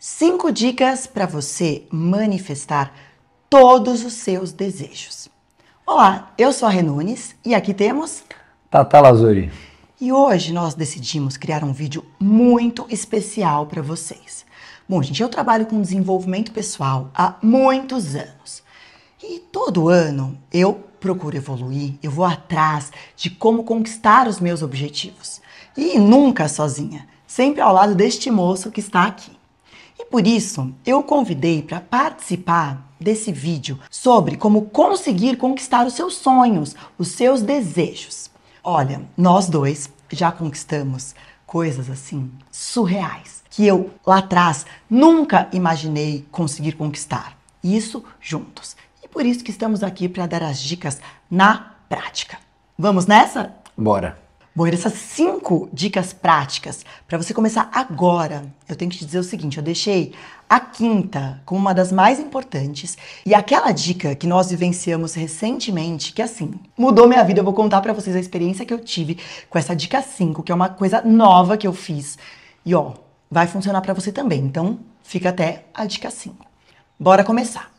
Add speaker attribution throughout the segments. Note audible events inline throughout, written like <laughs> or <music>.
Speaker 1: Cinco dicas para você manifestar todos os seus desejos. Olá, eu sou a Renunes e aqui temos
Speaker 2: Tata Lazuri.
Speaker 1: E hoje nós decidimos criar um vídeo muito especial para vocês. Bom, gente, eu trabalho com desenvolvimento pessoal há muitos anos. E todo ano eu procuro evoluir, eu vou atrás de como conquistar os meus objetivos. E nunca sozinha, sempre ao lado deste moço que está aqui. E por isso eu o convidei para participar desse vídeo sobre como conseguir conquistar os seus sonhos, os seus desejos. Olha, nós dois já conquistamos coisas assim surreais que eu lá atrás nunca imaginei conseguir conquistar. Isso juntos. E por isso que estamos aqui para dar as dicas na prática. Vamos nessa? Bora! Bom, essas cinco dicas práticas para você começar agora, eu tenho que te dizer o seguinte: eu deixei a quinta como uma das mais importantes e aquela dica que nós vivenciamos recentemente, que é assim, mudou minha vida. Eu vou contar para vocês a experiência que eu tive com essa dica 5, que é uma coisa nova que eu fiz. E ó, vai funcionar para você também. Então, fica até a dica 5. Bora começar.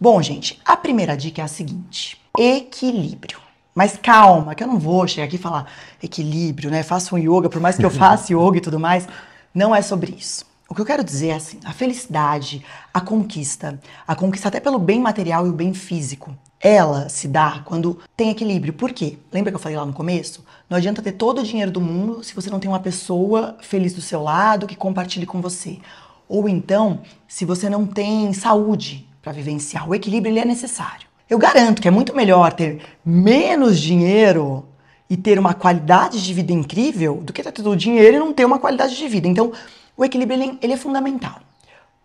Speaker 1: Bom, gente, a primeira dica é a seguinte: equilíbrio. Mas calma, que eu não vou chegar aqui e falar equilíbrio, né? Faça um yoga, por mais que eu <laughs> faça yoga e tudo mais. Não é sobre isso. O que eu quero dizer é assim, a felicidade, a conquista, a conquista até pelo bem material e o bem físico, ela se dá quando tem equilíbrio. Por quê? Lembra que eu falei lá no começo? Não adianta ter todo o dinheiro do mundo se você não tem uma pessoa feliz do seu lado que compartilhe com você. Ou então, se você não tem saúde para vivenciar. O equilíbrio ele é necessário. Eu garanto que é muito melhor ter menos dinheiro e ter uma qualidade de vida incrível do que ter todo o dinheiro e não ter uma qualidade de vida. Então, o equilíbrio ele é fundamental.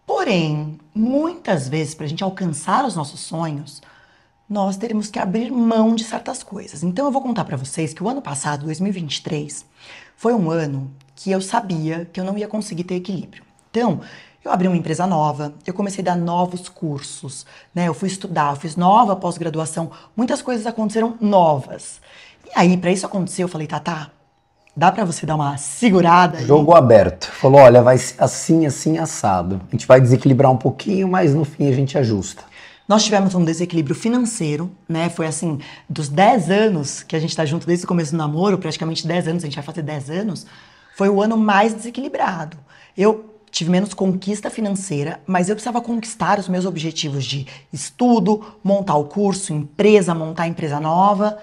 Speaker 1: Porém, muitas vezes, para a gente alcançar os nossos sonhos, nós teremos que abrir mão de certas coisas. Então, eu vou contar para vocês que o ano passado, 2023, foi um ano que eu sabia que eu não ia conseguir ter equilíbrio. Então, eu abri uma empresa nova, eu comecei a dar novos cursos, né? Eu fui estudar, eu fiz nova pós-graduação, muitas coisas aconteceram novas. E aí, para isso acontecer, eu falei, "Tá, tá, dá para você dar uma segurada? Aí? Jogo
Speaker 2: aberto. Falou, olha, vai assim, assim, assado. A gente vai desequilibrar um pouquinho, mas no fim a gente ajusta.
Speaker 1: Nós tivemos um desequilíbrio financeiro, né? Foi assim, dos 10 anos que a gente tá junto desde o começo do namoro, praticamente 10 anos, a gente vai fazer 10 anos, foi o ano mais desequilibrado. Eu tive menos conquista financeira, mas eu precisava conquistar os meus objetivos de estudo, montar o curso, empresa, montar empresa nova,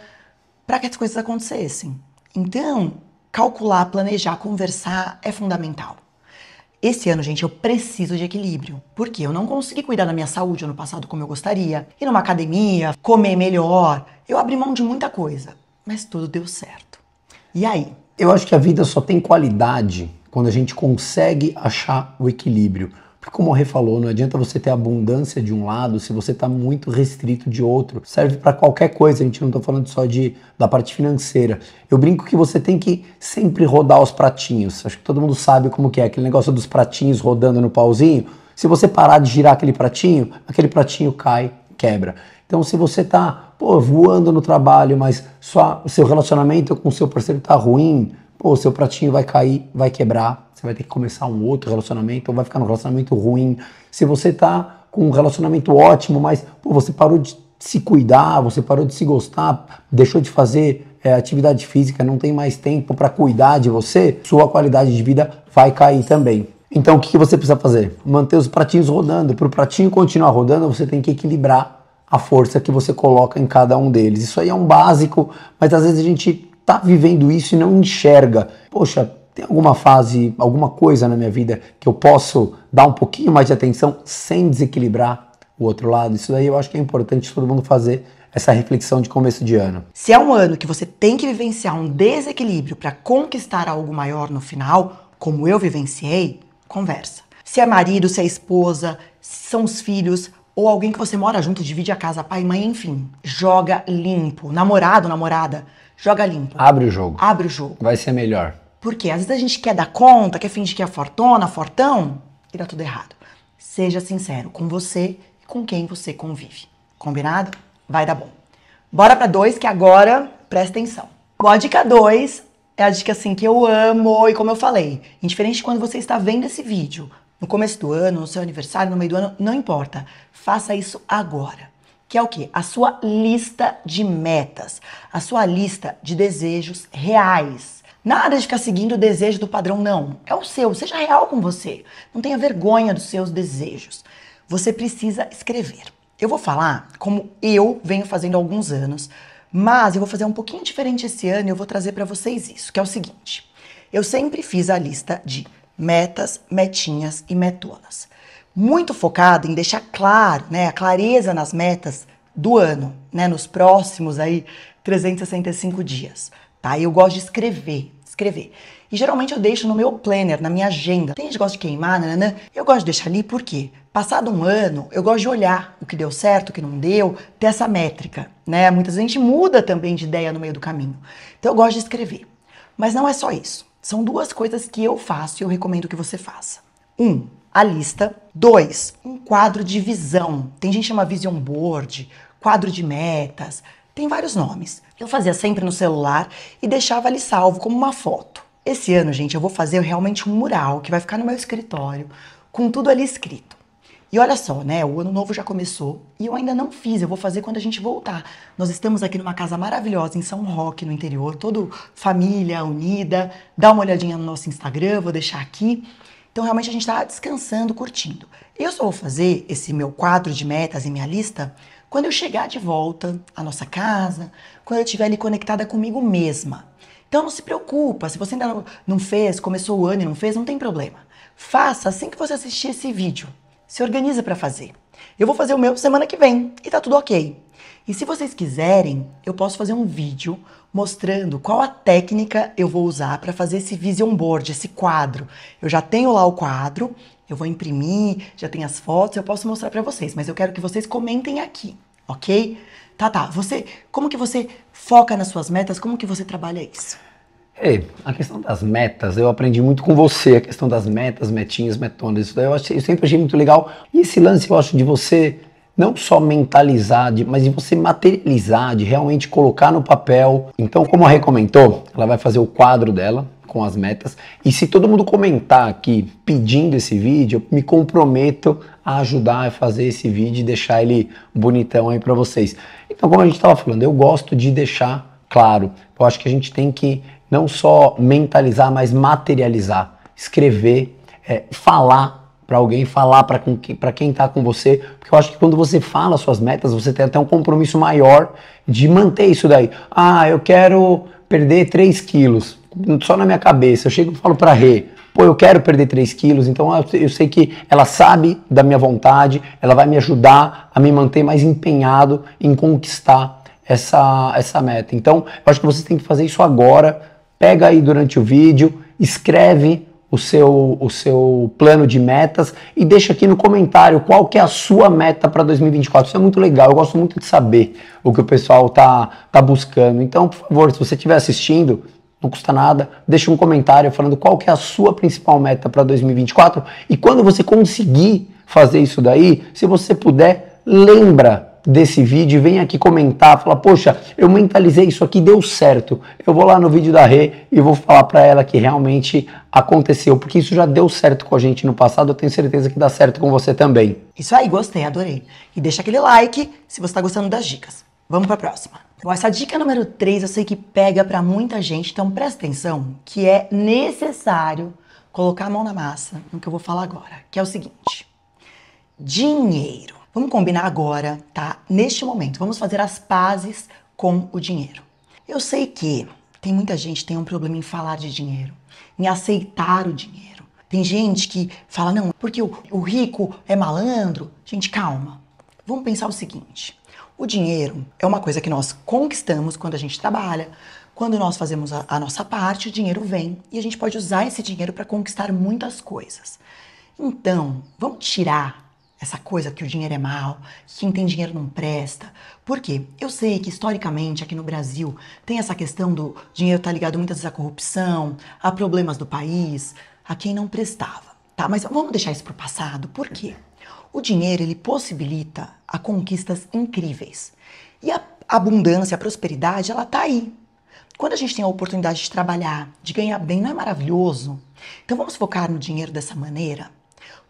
Speaker 1: para que as coisas acontecessem. Então, calcular, planejar, conversar é fundamental. Esse ano, gente, eu preciso de equilíbrio, porque eu não consegui cuidar da minha saúde ano passado como eu gostaria, ir numa academia, comer melhor. Eu abri mão de muita coisa, mas tudo deu certo. E aí?
Speaker 2: Eu acho que a vida só tem qualidade quando a gente consegue achar o equilíbrio. Porque como o Rê falou, não adianta você ter abundância de um lado se você está muito restrito de outro. Serve para qualquer coisa, a gente não está falando só de, da parte financeira. Eu brinco que você tem que sempre rodar os pratinhos. Acho que todo mundo sabe como que é, aquele negócio dos pratinhos rodando no pauzinho. Se você parar de girar aquele pratinho, aquele pratinho cai, quebra. Então, se você está voando no trabalho, mas só o seu relacionamento com o seu parceiro está ruim, ou seu pratinho vai cair, vai quebrar, você vai ter que começar um outro relacionamento, ou vai ficar num relacionamento ruim. Se você tá com um relacionamento ótimo, mas pô, você parou de se cuidar, você parou de se gostar, deixou de fazer é, atividade física, não tem mais tempo para cuidar de você, sua qualidade de vida vai cair também. Então o que, que você precisa fazer? Manter os pratinhos rodando. Para o pratinho continuar rodando, você tem que equilibrar a força que você coloca em cada um deles. Isso aí é um básico, mas às vezes a gente está vivendo isso e não enxerga. Poxa, tem alguma fase, alguma coisa na minha vida que eu posso dar um pouquinho mais de atenção sem desequilibrar o outro lado? Isso daí eu acho que é importante todo mundo fazer essa reflexão de começo de ano.
Speaker 1: Se é um ano que você tem que vivenciar um desequilíbrio para conquistar algo maior no final, como eu vivenciei, conversa. Se é marido, se é esposa, se são os filhos, ou alguém que você mora junto, divide a casa, pai, mãe, enfim. Joga limpo. Namorado, namorada, joga limpo.
Speaker 2: Abre o jogo. Abre o jogo. Vai ser melhor.
Speaker 1: Porque às vezes a gente quer dar conta, quer fingir que é fortona, fortão, e dá tudo errado. Seja sincero com você e com quem você convive. Combinado? Vai dar bom. Bora para dois, que agora presta atenção. Boa a dica dois é a dica assim que eu amo e como eu falei, indiferente de quando você está vendo esse vídeo, no começo do ano, no seu aniversário, no meio do ano, não importa. Faça isso agora que é o que? A sua lista de metas, a sua lista de desejos reais. Nada de ficar seguindo o desejo do padrão, não. É o seu, seja real com você. Não tenha vergonha dos seus desejos. Você precisa escrever. Eu vou falar como eu venho fazendo há alguns anos, mas eu vou fazer um pouquinho diferente esse ano e eu vou trazer para vocês isso, que é o seguinte. Eu sempre fiz a lista de metas, metinhas e metonas muito focado em deixar claro, né, a clareza nas metas do ano, né, nos próximos aí 365 dias, tá? Eu gosto de escrever, escrever. E geralmente eu deixo no meu planner, na minha agenda. Tem gente que gosta de queimar, né? Eu gosto de deixar ali porque, passado um ano, eu gosto de olhar o que deu certo, o que não deu, ter essa métrica, né? Muitas vezes a gente muda também de ideia no meio do caminho. Então eu gosto de escrever. Mas não é só isso. São duas coisas que eu faço e eu recomendo que você faça. Um, a lista. Dois, um quadro de visão. Tem gente que chama vision board, quadro de metas, tem vários nomes. Eu fazia sempre no celular e deixava ali salvo como uma foto. Esse ano, gente, eu vou fazer realmente um mural que vai ficar no meu escritório, com tudo ali escrito. E olha só, né? O ano novo já começou e eu ainda não fiz, eu vou fazer quando a gente voltar. Nós estamos aqui numa casa maravilhosa em São Roque, no interior, todo família unida. Dá uma olhadinha no nosso Instagram, vou deixar aqui. Então, realmente, a gente está descansando, curtindo. Eu só vou fazer esse meu quadro de metas e minha lista quando eu chegar de volta à nossa casa, quando eu estiver ali conectada comigo mesma. Então, não se preocupa, se você ainda não fez, começou o ano e não fez, não tem problema. Faça assim que você assistir esse vídeo. Se organiza para fazer. Eu vou fazer o meu semana que vem e tá tudo ok. E se vocês quiserem, eu posso fazer um vídeo mostrando qual a técnica eu vou usar para fazer esse vision board, esse quadro. Eu já tenho lá o quadro, eu vou imprimir, já tenho as fotos, eu posso mostrar para vocês, mas eu quero que vocês comentem aqui, ok? Tá, tá. Você, como que você foca nas suas metas? Como que você trabalha isso? Ei, a
Speaker 2: questão das metas, eu aprendi muito com você, a questão das metas, metinhas, metonas, isso daí eu, achei, eu sempre achei muito legal. E esse lance, eu acho, de você não só mentalizar, de, mas de você materializar, de realmente colocar no papel. Então, como a Rê comentou, ela vai fazer o quadro dela com as metas. E se todo mundo comentar aqui pedindo esse vídeo, eu me comprometo a ajudar a fazer esse vídeo e deixar ele bonitão aí para vocês. Então, como a gente estava falando, eu gosto de deixar claro. Eu acho que a gente tem que não só mentalizar, mas materializar, escrever, é, falar para alguém falar para com quem está com você, porque eu acho que quando você fala suas metas, você tem até um compromisso maior de manter isso daí. Ah, eu quero perder 3 quilos, só na minha cabeça. Eu chego e falo para Rê, pô, eu quero perder 3 quilos, então eu sei que ela sabe da minha vontade, ela vai me ajudar a me manter mais empenhado em conquistar essa, essa meta. Então, eu acho que você tem que fazer isso agora. Pega aí durante o vídeo, escreve o seu, o seu plano de metas e deixa aqui no comentário qual que é a sua meta para 2024. Isso é muito legal, eu gosto muito de saber o que o pessoal tá, tá buscando. Então, por favor, se você estiver assistindo, não custa nada, deixa um comentário falando qual que é a sua principal meta para 2024 e quando você conseguir fazer isso daí, se você puder, lembra desse vídeo, vem aqui comentar, fala, poxa, eu mentalizei isso aqui, deu certo. Eu vou lá no vídeo da Rê e vou falar para ela que realmente aconteceu, porque isso já deu certo com a gente no passado, eu tenho certeza que dá certo com você também.
Speaker 1: Isso aí, gostei, adorei. E deixa aquele like se você está gostando das dicas. Vamos para a próxima. Bom, essa dica número 3 eu sei que pega para muita gente, então presta atenção que é necessário colocar a mão na massa no que eu vou falar agora, que é o seguinte: dinheiro. Vamos combinar agora, tá? Neste momento, vamos fazer as pazes com o dinheiro. Eu sei que tem muita gente que tem um problema em falar de dinheiro, em aceitar o dinheiro. Tem gente que fala, não, porque o, o rico é malandro. Gente, calma. Vamos pensar o seguinte: o dinheiro é uma coisa que nós conquistamos quando a gente trabalha, quando nós fazemos a, a nossa parte, o dinheiro vem e a gente pode usar esse dinheiro para conquistar muitas coisas. Então, vamos tirar essa coisa que o dinheiro é mal, que quem tem dinheiro não presta. Por quê? Eu sei que historicamente aqui no Brasil tem essa questão do dinheiro estar tá ligado muitas vezes à corrupção, a problemas do país, a quem não prestava, tá? Mas vamos deixar isso para o passado. Por quê? O dinheiro ele possibilita a conquistas incríveis. E a abundância, a prosperidade, ela tá aí. Quando a gente tem a oportunidade de trabalhar, de ganhar bem, não é maravilhoso? Então vamos focar no dinheiro dessa maneira?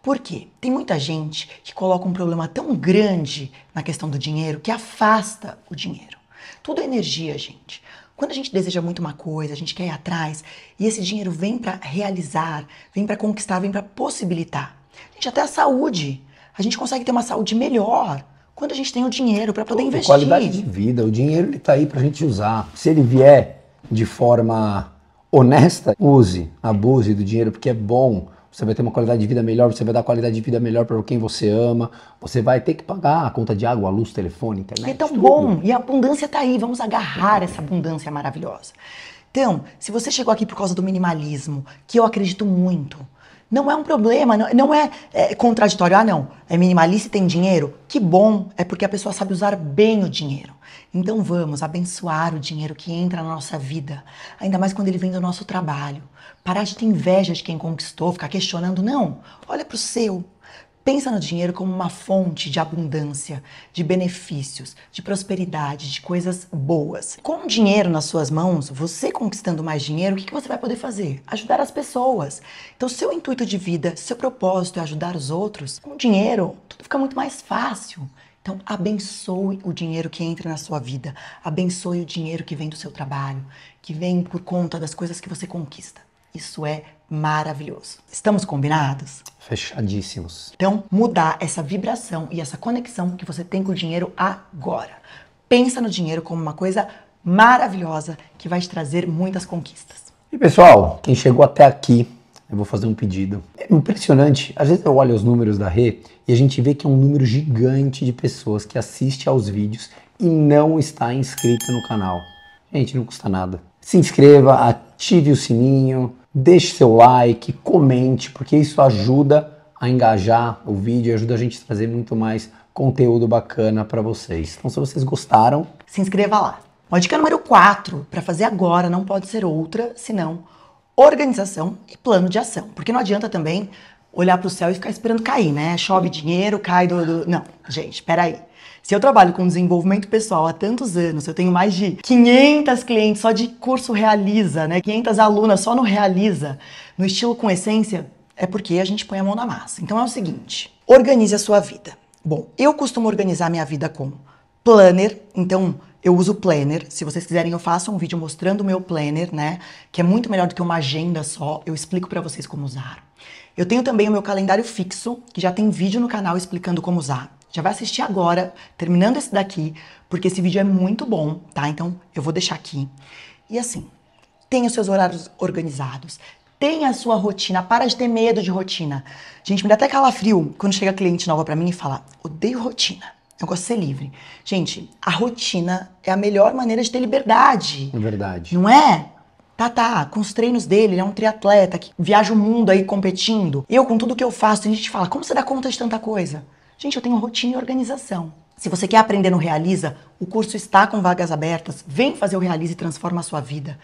Speaker 1: Por quê? Tem muita gente que coloca um problema tão grande na questão do dinheiro que afasta o dinheiro. Tudo é energia, gente. Quando a gente deseja muito uma coisa, a gente quer ir atrás e esse dinheiro vem para realizar, vem para conquistar, vem para possibilitar. Gente, até a saúde. A gente consegue ter uma saúde melhor quando a gente tem o dinheiro para poder Tudo, investir. Qualidade de
Speaker 2: vida. O dinheiro ele tá aí para a gente usar. Se ele vier de forma honesta, use, abuse do dinheiro porque é bom você vai ter uma qualidade de vida melhor, você vai dar qualidade de vida melhor para quem você ama, você vai ter que pagar a conta de água, a luz, telefone, internet. É tão tudo. bom
Speaker 1: e a abundância está aí, vamos agarrar essa abundância maravilhosa. Então, se você chegou aqui por causa do minimalismo, que eu acredito muito, não é um problema, não, não é, é, contraditório. Ah, não, é minimalista e tem dinheiro? Que bom, é porque a pessoa sabe usar bem o dinheiro. Então vamos abençoar o dinheiro que entra na nossa vida, ainda mais quando ele vem do nosso trabalho. Parar de ter inveja de quem conquistou, ficar questionando, não. Olha para o seu. Pensa no dinheiro como uma fonte de abundância, de benefícios, de prosperidade, de coisas boas. Com o dinheiro nas suas mãos, você conquistando mais dinheiro, o que você vai poder fazer? Ajudar as pessoas. Então, seu intuito de vida, seu propósito é ajudar os outros. Com o dinheiro, tudo fica muito mais fácil. Então, abençoe o dinheiro que entra na sua vida, abençoe o dinheiro que vem do seu trabalho, que vem por conta das coisas que você conquista. Isso é maravilhoso. Estamos combinados? Fechadíssimos. Então, mudar essa vibração e essa conexão que você tem com o dinheiro agora. Pensa no dinheiro como uma coisa maravilhosa que vai te trazer muitas conquistas.
Speaker 2: E pessoal, quem chegou até aqui eu vou fazer um pedido. É impressionante. Às vezes eu olho os números da Rê e a gente vê que é um número gigante de pessoas que assiste aos vídeos e não está inscrito no canal. Gente, não custa nada. Se inscreva, ative o sininho, deixe seu like, comente, porque isso ajuda a engajar o vídeo e ajuda a gente a trazer muito mais conteúdo bacana para vocês. Então, se vocês gostaram,
Speaker 1: se inscreva lá. A dica número 4 para fazer agora não pode ser outra senão organização e plano de ação. Porque não adianta também olhar para o céu e ficar esperando cair, né? Chove dinheiro, cai do. do... Não, gente, peraí. Se eu trabalho com desenvolvimento pessoal há tantos anos, eu tenho mais de 500 clientes só de curso Realiza, né? 500 alunas só no Realiza, no estilo com essência, é porque a gente põe a mão na massa. Então é o seguinte: organize a sua vida. Bom, eu costumo organizar minha vida com planner, então eu uso o planner. Se vocês quiserem, eu faço um vídeo mostrando o meu planner, né? Que é muito melhor do que uma agenda só. Eu explico para vocês como usar. Eu tenho também o meu calendário fixo, que já tem vídeo no canal explicando como usar. Já vai assistir agora, terminando esse daqui, porque esse vídeo é muito bom, tá? Então eu vou deixar aqui. E assim, tenha os seus horários organizados. Tenha a sua rotina, para de ter medo de rotina. Gente, me dá até calafrio quando chega cliente nova para mim e fala: odeio rotina. Eu gosto de ser livre. Gente, a rotina é a melhor maneira de ter liberdade. É verdade. Não é? Tá, tá, com os treinos dele, ele é um triatleta que viaja o mundo aí competindo. Eu, com tudo que eu faço, a gente fala, como você dá conta de tanta coisa? Gente, eu tenho rotina e organização. Se você quer aprender no Realiza, o curso está com vagas abertas. Vem fazer o Realiza e transforma a sua vida.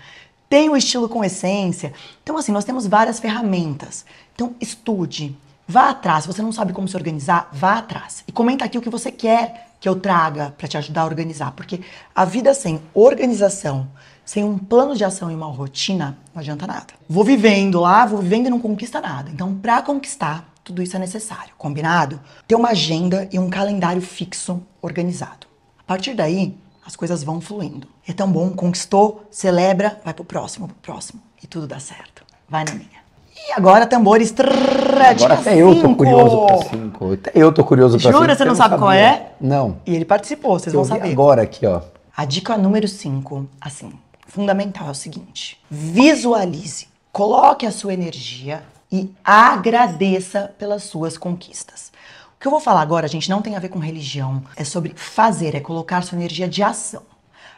Speaker 1: Tem o estilo com essência. Então, assim, nós temos várias ferramentas. Então, estude, Vá atrás. Se você não sabe como se organizar, vá atrás. E comenta aqui o que você quer que eu traga para te ajudar a organizar. Porque a vida sem organização, sem um plano de ação e uma rotina, não adianta nada. Vou vivendo lá, vou vivendo e não conquista nada. Então, para conquistar, tudo isso é necessário, combinado? Ter uma agenda e um calendário fixo organizado. A partir daí, as coisas vão fluindo. É tão bom, conquistou, celebra, vai pro próximo, pro próximo. E tudo dá certo. Vai na minha. E agora tambores é agora tipo até eu tô curioso pra cinco.
Speaker 2: Até eu tô curioso pra Jura, cinco. Jura, você não sabe qual é? Não.
Speaker 1: E ele participou, vocês eu vão saber.
Speaker 2: agora aqui, ó.
Speaker 1: A dica número 5, assim, fundamental é o seguinte: visualize, coloque a sua energia e agradeça pelas suas conquistas. O que eu vou falar agora, gente, não tem a ver com religião, é sobre fazer, é colocar sua energia de ação.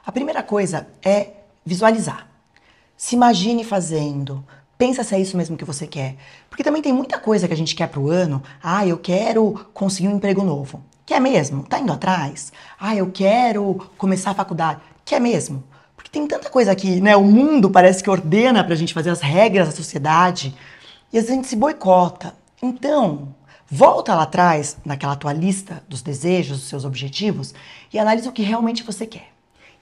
Speaker 1: A primeira coisa é visualizar. Se imagine fazendo, Pensa se é isso mesmo que você quer. Porque também tem muita coisa que a gente quer pro ano. Ah, eu quero conseguir um emprego novo. Quer mesmo? Tá indo atrás? Ah, eu quero começar a faculdade. Quer mesmo? Porque tem tanta coisa que, né? O mundo parece que ordena pra gente fazer as regras da sociedade. E às vezes a gente se boicota. Então, volta lá atrás, naquela tua lista dos desejos, dos seus objetivos, e analisa o que realmente você quer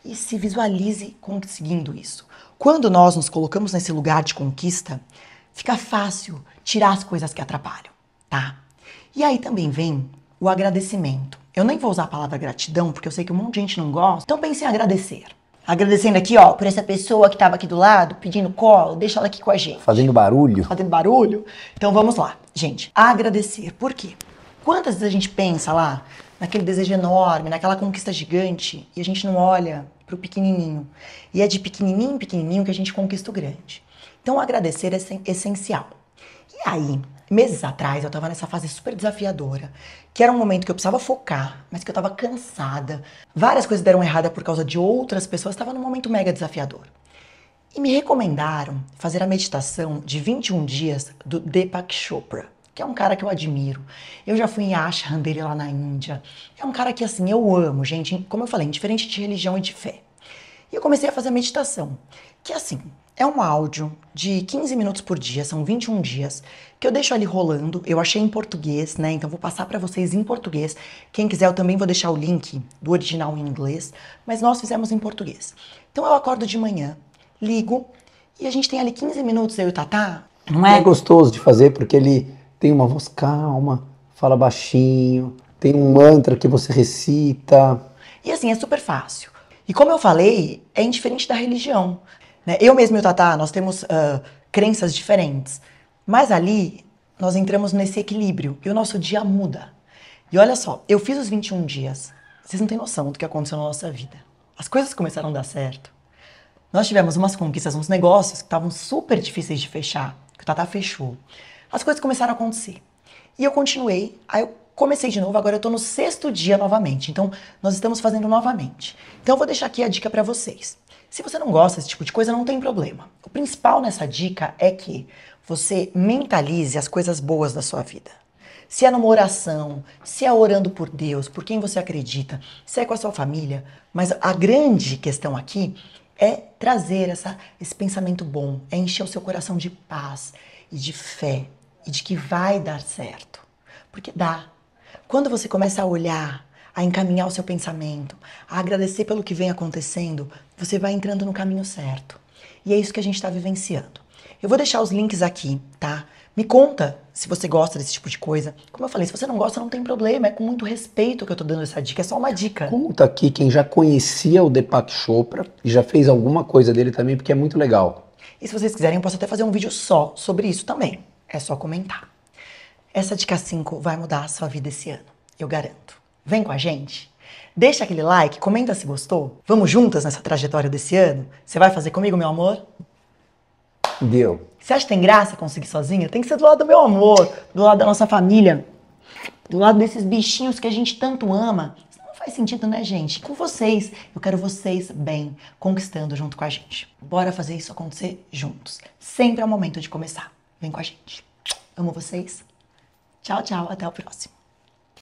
Speaker 1: e se visualize conseguindo isso. Quando nós nos colocamos nesse lugar de conquista, fica fácil tirar as coisas que atrapalham, tá? E aí também vem o agradecimento. Eu nem vou usar a palavra gratidão, porque eu sei que um monte de gente não gosta. Então pense em agradecer. Agradecendo aqui, ó, por essa pessoa que estava aqui do lado, pedindo colo, deixa ela aqui com a gente.
Speaker 2: Fazendo barulho.
Speaker 1: Fazendo barulho. Então vamos lá, gente. Agradecer. Por quê? Quantas vezes a gente pensa lá, naquele desejo enorme, naquela conquista gigante, e a gente não olha para o pequenininho. E é de pequenininho em pequenininho que a gente conquista o grande. Então, agradecer é essencial. E aí, meses atrás, eu estava nessa fase super desafiadora, que era um momento que eu precisava focar, mas que eu estava cansada. Várias coisas deram errada por causa de outras pessoas, estava num momento mega desafiador. E me recomendaram fazer a meditação de 21 dias do Deepak Chopra que é um cara que eu admiro. Eu já fui em ashram dele lá na Índia. É um cara que, assim, eu amo, gente. Como eu falei, indiferente de religião e de fé. E eu comecei a fazer meditação, que, assim, é um áudio de 15 minutos por dia, são 21 dias, que eu deixo ali rolando. Eu achei em português, né? Então vou passar para vocês em português. Quem quiser, eu também vou deixar o link do original em inglês, mas nós fizemos em português. Então eu acordo de manhã, ligo, e a gente tem ali 15 minutos, eu e o Tatá.
Speaker 2: Não é? é gostoso de fazer, porque ele tem uma voz calma, fala baixinho, tem um mantra que você recita.
Speaker 1: E assim, é super fácil. E como eu falei, é indiferente da religião. Né? Eu mesmo e o Tatá, nós temos uh, crenças diferentes. Mas ali, nós entramos nesse equilíbrio e o nosso dia muda. E olha só, eu fiz os 21 dias. Vocês não têm noção do que aconteceu na nossa vida. As coisas começaram a dar certo. Nós tivemos umas conquistas, uns negócios que estavam super difíceis de fechar, que o Tatá fechou as coisas começaram a acontecer. E eu continuei, aí eu comecei de novo, agora eu tô no sexto dia novamente. Então, nós estamos fazendo novamente. Então, eu vou deixar aqui a dica para vocês. Se você não gosta desse tipo de coisa, não tem problema. O principal nessa dica é que você mentalize as coisas boas da sua vida. Se é numa oração, se é orando por Deus, por quem você acredita, se é com a sua família. Mas a grande questão aqui é trazer essa, esse pensamento bom, é encher o seu coração de paz e de fé e de que vai dar certo. Porque dá. Quando você começa a olhar, a encaminhar o seu pensamento, a agradecer pelo que vem acontecendo, você vai entrando no caminho certo. E é isso que a gente está vivenciando. Eu vou deixar os links aqui, tá? Me conta se você gosta desse tipo de coisa. Como eu falei, se você não gosta, não tem problema. É com muito respeito que eu tô dando essa dica. É só uma dica. Conta
Speaker 2: aqui quem já conhecia o Deepak Chopra e já fez alguma coisa dele também, porque é muito legal.
Speaker 1: E se vocês quiserem, eu posso até fazer um vídeo só sobre isso também. É só comentar. Essa dica 5 vai mudar a sua vida esse ano, eu garanto. Vem com a gente! Deixa aquele like, comenta se gostou. Vamos juntas nessa trajetória desse ano? Você vai fazer comigo, meu amor? Deu. Você acha que tem graça conseguir sozinha? Tem que ser do lado do meu amor, do lado da nossa família, do lado desses bichinhos que a gente tanto ama. Isso não faz sentido, né, gente? Com vocês, eu quero vocês bem, conquistando junto com a gente. Bora fazer isso acontecer juntos. Sempre é o momento de começar. Vem com a gente. Amo vocês. Tchau, tchau. Até o próximo.